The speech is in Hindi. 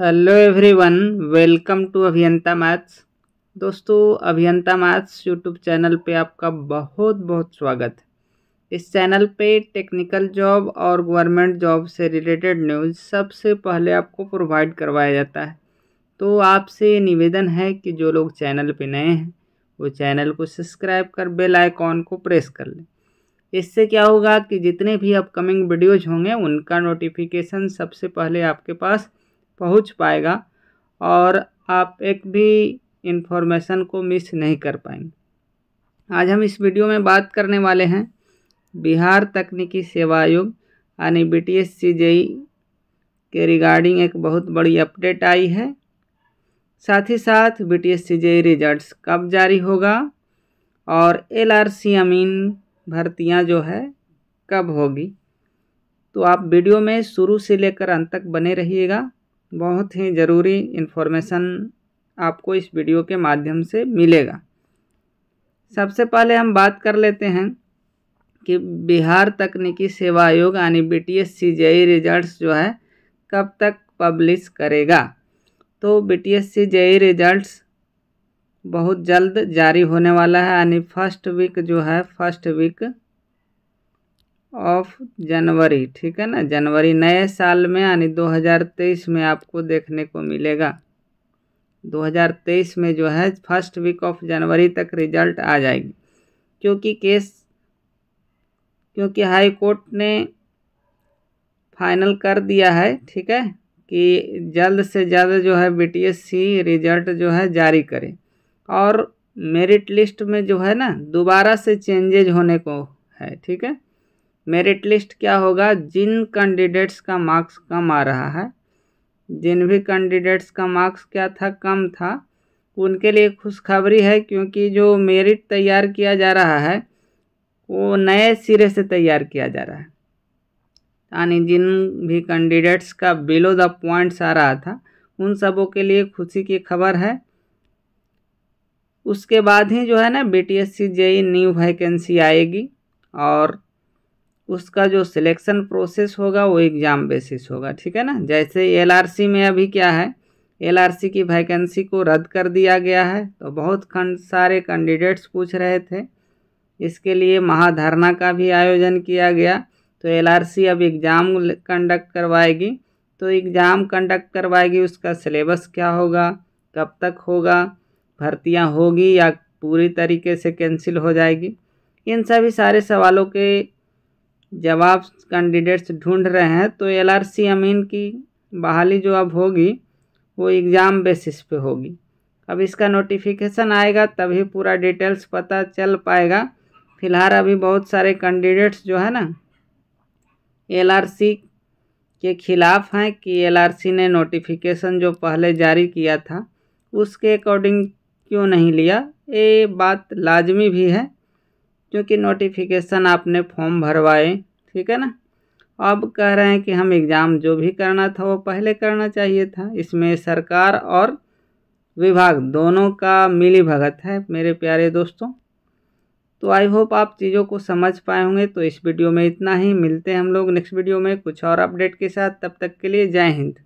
hello everyone welcome to Abhiyanta maths दोस्तों अभियंता मैथ्स यूट्यूब चैनल पे आपका बहुत बहुत स्वागत इस चैनल पे टेक्निकल जॉब और गवर्नमेंट जॉब से रिलेटेड न्यूज़ सबसे पहले आपको प्रोवाइड करवाया जाता है तो आपसे निवेदन है कि जो लोग चैनल पे नए हैं वो चैनल को सब्सक्राइब कर बेल आइकॉन को प्रेस कर लें इससे क्या होगा कि जितने भी अपकमिंग वीडियोज़ होंगे उनका नोटिफिकेशन सबसे पहले आपके पास पहुंच पाएगा और आप एक भी इन्फॉर्मेशन को मिस नहीं कर पाएंगे आज हम इस वीडियो में बात करने वाले हैं बिहार तकनीकी सेवा आयोग यानी बी टी एस के रिगार्डिंग एक बहुत बड़ी अपडेट आई है साथ ही साथ बी टी एस रिजल्ट्स कब जारी होगा और एल आर सी अमीन भर्तियाँ जो है कब होगी तो आप वीडियो में शुरू से लेकर अंत तक बने रहिएगा बहुत ही ज़रूरी इन्फॉर्मेशन आपको इस वीडियो के माध्यम से मिलेगा सबसे पहले हम बात कर लेते हैं कि बिहार तकनीकी सेवा आयोग यानी B T S C JE result जो है कब तक पब्लिश करेगा तो B T S C JE results बहुत जल्द जारी होने वाला है यानी फर्स्ट वीक जो है फर्स्ट वीक ऑफ जनवरी ठीक है ना जनवरी नए साल में यानी 2023 में आपको देखने को मिलेगा 2023 में जो है फर्स्ट वीक ऑफ जनवरी तक रिजल्ट आ जाएगी क्योंकि केस क्योंकि हाई कोर्ट ने फाइनल कर दिया है ठीक है कि जल्द से जल्द जो है बी रिजल्ट जो है जारी करे और मेरिट लिस्ट में जो है ना दोबारा से चेंजेज होने को है ठीक है मेरिट लिस्ट क्या होगा जिन कैंडिडेट्स का मार्क्स कम आ रहा है जिन भी कैंडिडेट्स का मार्क्स क्या था कम था उनके लिए खुशखबरी है क्योंकि जो मेरिट तैयार किया जा रहा है वो नए सिरे से तैयार किया जा रहा है यानी जिन भी कैंडिडेट्स का बिलो द पॉइंट्स आ रहा था उन सबों के लिए खुशी की खबर है उसके बाद ही जो है ना B T S C JE new vacancy आएगी और उसका जो सिलेक्शन प्रोसेस होगा वो एग्ज़ाम बेसिस होगा ठीक है ना जैसे एलआरसी में अभी क्या है एलआरसी की वैकेंसी को रद्द कर दिया गया है तो बहुत खंड सारे कैंडिडेट्स पूछ रहे थे इसके लिए महाधरना का भी आयोजन किया गया तो एलआरसी अब एग्ज़ाम कंडक्ट करवाएगी तो एग्ज़ाम कंडक्ट करवाएगी उसका सिलेबस क्या होगा कब तक होगा भर्तियाँ होगी या पूरी तरीके से कैंसिल हो जाएगी इन सभी सारे सवालों के जब आप कैंडिडेट्स ढूंढ रहे हैं तो एल आर सी अमीन की बहाली जो अब होगी वो एग्ज़ाम बेसिस पे होगी अब इसका नोटिफिकेशन आएगा तभी पूरा डिटेल्स पता चल पाएगा फिलहाल अभी बहुत सारे कैंडिडेट्स जो है ना एल आर सी के ख़िलाफ़ हैं कि एल आर सी ने नोटिफिकेशन जो पहले जारी किया था उसके अकॉर्डिंग क्यों नहीं लिया ये बात लाजमी भी है क्योंकि नोटिफिकेशन आपने फॉर्म भरवाए ठीक है ना अब कह रहे हैं कि हम एग्ज़ाम जो भी करना था वो पहले करना चाहिए था इसमें सरकार और विभाग दोनों का मिली भगत है मेरे प्यारे दोस्तों तो आई होप आप चीज़ों को समझ पाए होंगे तो इस वीडियो में इतना ही मिलते हैं हम लोग नेक्स्ट वीडियो में कुछ और अपडेट के साथ तब तक के लिए जय हिंद